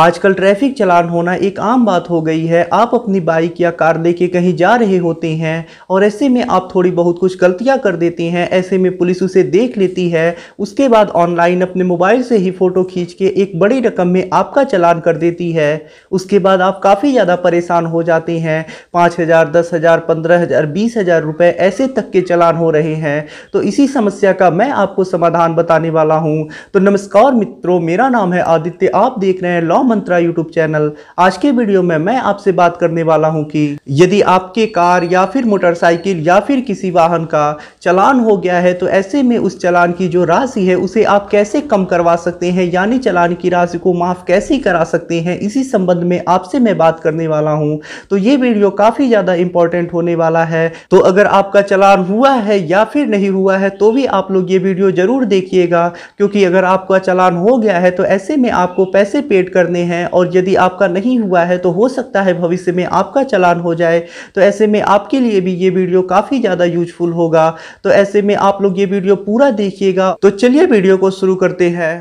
आजकल ट्रैफिक चलान होना एक आम बात हो गई है आप अपनी बाइक या कार लेके कहीं जा रहे होते हैं और ऐसे में आप थोड़ी बहुत कुछ गलतियां कर देते हैं ऐसे में पुलिस उसे देख लेती है उसके बाद ऑनलाइन अपने मोबाइल से ही फ़ोटो खींच के एक बड़ी रकम में आपका चलान कर देती है उसके बाद आप काफ़ी ज़्यादा परेशान हो जाते हैं पाँच हज़ार दस हज़ार पंद्रह हज़ार बीस हज़ार रुपये ऐसे तक के चलान हो रहे हैं तो इसी समस्या का मैं आपको समाधान बताने वाला हूँ तो नमस्कार मित्रों मेरा नाम है आदित्य आप देख रहे हैं लॉन्ग मंत्रा यूट्यूब चैनल आज के वीडियो में मैं आपसे बात करने वाला हूं कि यदि आपके कार या फिर मोटरसाइकिल या फिर किसी वाहन का चलान हो गया है तो ऐसे में उस चलान की जो राशि है उसे आप कैसे कम करवा सकते हैं यानी चलान की राशि को माफ़ कैसे करा सकते हैं इसी संबंध में आपसे मैं बात करने वाला हूँ तो ये वीडियो काफ़ी ज़्यादा इंपॉर्टेंट होने वाला है तो अगर आपका चलान हुआ है या फिर नहीं हुआ है तो भी आप लोग ये वीडियो ज़रूर देखिएगा क्योंकि अगर आपका चलान हो गया है तो ऐसे में आपको पैसे पेड करने करने हैं और यदि आपका नहीं हुआ है तो हो सकता है भविष्य में आपका चलान हो जाए तो ऐसे में आपके लिए भी ये वीडियो काफ़ी ज़्यादा यूजफुल होगा तो ऐसे में आप लोग ये वीडियो पूरा देखिएगा तो चलिए वीडियो को शुरू करते हैं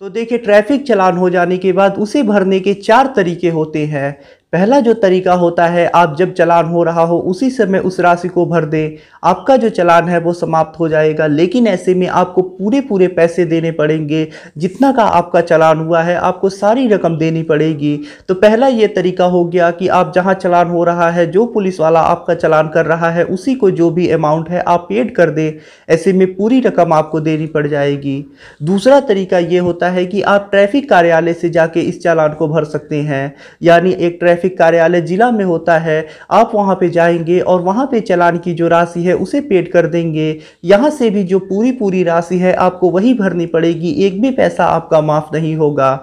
तो देखिए ट्रैफिक चलान हो जाने के बाद उसे भरने के चार तरीके होते हैं पहला जो तरीका होता है आप जब चलान हो रहा हो उसी समय उस राशि को भर दें आपका जो चलान है वो समाप्त हो जाएगा लेकिन ऐसे में आपको पूरे पूरे पैसे देने पड़ेंगे जितना का आपका चलान हुआ है आपको सारी रकम देनी पड़ेगी तो पहला ये तरीका हो गया कि आप जहाँ चलान हो रहा है जो पुलिस वाला आपका चलान कर रहा है उसी को जो भी अमाउंट है आप पेड कर दें ऐसे में पूरी रकम आपको देनी पड़ जाएगी दूसरा तरीका ये होता है कि आप ट्रैफिक कार्यालय से जाके इस चालान को भर सकते हैं यानी एक ट्रैफिक ट्रैफिक कार्यालय ज़िला में होता है आप वहाँ पे जाएंगे और वहाँ पे चलान की जो राशि है उसे पेड कर देंगे यहाँ से भी जो पूरी पूरी राशि है आपको वही भरनी पड़ेगी एक भी पैसा आपका माफ़ नहीं होगा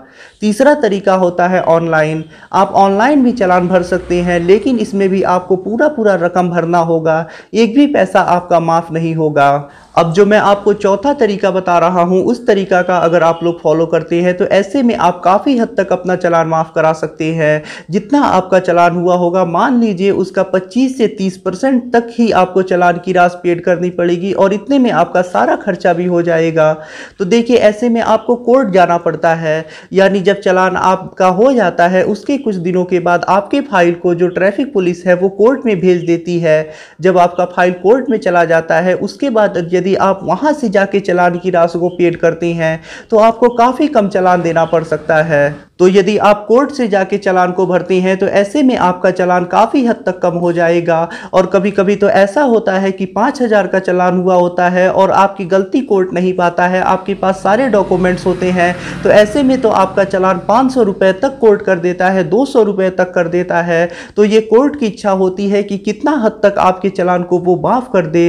तीसरा तरीका होता है ऑनलाइन आप ऑनलाइन भी चलान भर सकते हैं लेकिन इसमें भी आपको पूरा पूरा रकम भरना होगा एक भी पैसा आपका माफ़ नहीं होगा अब जो मैं आपको चौथा तरीका बता रहा हूँ उस तरीका का अगर आप लोग फॉलो करते हैं तो ऐसे में आप काफ़ी हद तक अपना चलान माफ़ करा सकते हैं जितना आपका चलान हुआ होगा मान लीजिए उसका 25 से 30 परसेंट तक ही आपको चलान की राशि पेड करनी पड़ेगी और इतने में आपका सारा खर्चा भी हो जाएगा तो देखिए ऐसे में आपको कोर्ट जाना पड़ता है यानी जब चलान आपका हो जाता है उसके कुछ दिनों के बाद आपके फाइल को जो ट्रैफिक पुलिस है वो कोर्ट में भेज देती है जब आपका फाइल कोर्ट में चला जाता है उसके बाद यदि आप वहाँ से जाके चलान की राशि को पेड करते हैं तो आपको काफ़ी कम चलान देना पड़ सकता है तो यदि आप कोर्ट से जाके चलान को भरते हैं तो ऐसे में आपका चलान काफ़ी हद तक कम हो जाएगा और कभी कभी तो ऐसा होता है कि पाँच हज़ार का चलान हुआ होता है और आपकी गलती कोर्ट नहीं पाता है आपके पास सारे डॉक्यूमेंट्स होते हैं तो ऐसे में तो आपका चलान पाँच सौ रुपये तक कोर्ट कर देता है दो सौ रुपये तक कर देता है तो ये कोर्ट की इच्छा होती है कि कितना हद तक आपके चलान को वो माफ़ कर दे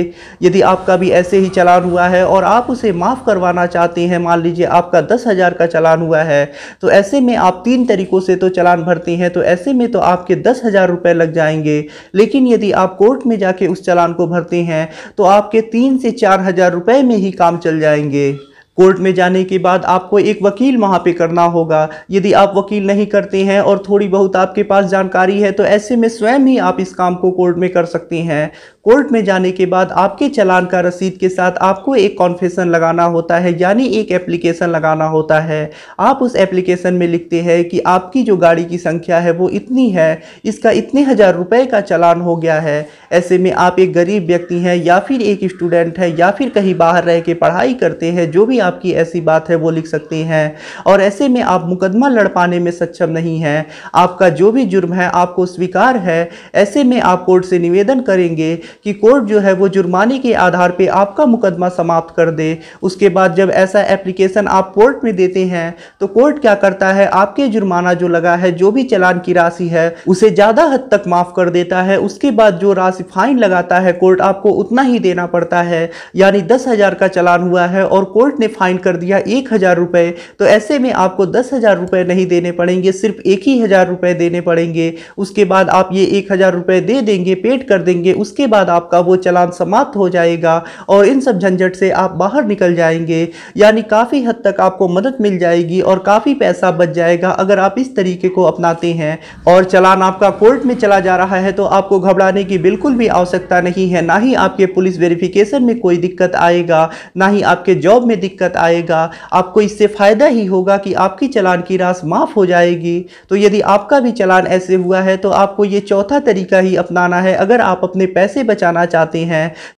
यदि आपका भी ऐसे ही चलान हुआ है और आप उसे माफ़ करवाना चाहते हैं मान लीजिए आपका दस हज़ार का चलान हुआ है तो ऐसे में आप तीन तरीकों से तो चलान भरते हैं तो ऐसे में तो आपके दस हज़ार रुपये लग जाएंगे लेकिन यदि आप कोर्ट में जाके उस चलान को भरते हैं तो आपके तीन से चार हज़ार रुपये में ही काम चल जाएंगे कोर्ट में जाने के बाद आपको एक वकील वहाँ पे करना होगा यदि आप वकील नहीं करते हैं और थोड़ी बहुत आपके पास जानकारी है तो ऐसे में स्वयं ही आप इस काम को कोर्ट में कर सकते हैं कोर्ट में जाने के बाद आपके चलान का रसीद के साथ आपको एक कॉन्फेशन लगाना होता है यानी एक एप्लीकेशन लगाना होता है आप उस एप्लीकेशन में लिखते हैं कि आपकी जो गाड़ी की संख्या है वो इतनी है इसका इतने हज़ार रुपये का चलान हो गया है ऐसे में आप एक गरीब व्यक्ति हैं या फिर एक स्टूडेंट है या फिर कहीं बाहर रह के पढ़ाई करते हैं जो भी आपकी ऐसी बात है वो लिख सकते हैं और ऐसे में आप मुकदमा लड़ पाने में सक्षम नहीं हैं आपका जो भी जुर्म है आपको स्वीकार है ऐसे में आप कोर्ट से निवेदन करेंगे कि कोर्ट जो है वो जुर्माने के आधार पर आपका मुकदमा समाप्त कर दे उसके बाद जब ऐसा एप्लीकेशन आप कोर्ट में देते हैं तो कोर्ट क्या करता है आपके जुर्माना जो लगा है जो भी चलान की राशि है उसे ज़्यादा हद तक माफ़ कर देता है उसके बाद जो राशि फाइन लगाता है कोर्ट आपको उतना ही देना पड़ता है यानी दस हज़ार का चलान हुआ है और कोर्ट ने फाइन कर दिया एक हज़ार रुपये तो ऐसे में आपको दस हज़ार रुपये नहीं देने पड़ेंगे सिर्फ एक ही हज़ार रुपये देने पड़ेंगे उसके बाद आप ये एक हज़ार रुपये दे देंगे पेड कर देंगे उसके बाद बाद आपका वो चलान समाप्त हो जाएगा और इन सब झंझट से आप बाहर निकल जाएंगे यानी काफ़ी हद तक आपको मदद मिल जाएगी और काफ़ी पैसा बच जाएगा अगर आप इस तरीके को अपनाते हैं और चलान आपका कोर्ट में चला जा रहा है तो आपको घबराने की बिल्कुल भी आवश्यकता नहीं है ना ही आपके पुलिस वेरिफिकेशन में कोई दिक्कत आएगा ना ही आपके जॉब में दिक्कत आएगा आपको इससे फ़ायदा ही होगा कि आपकी चलान की रास माफ़ हो जाएगी तो यदि आपका भी चलान ऐसे हुआ है तो आपको ये चौथा तरीका ही अपनाना है अगर आप अपने पैसे बचाना चाहती हैं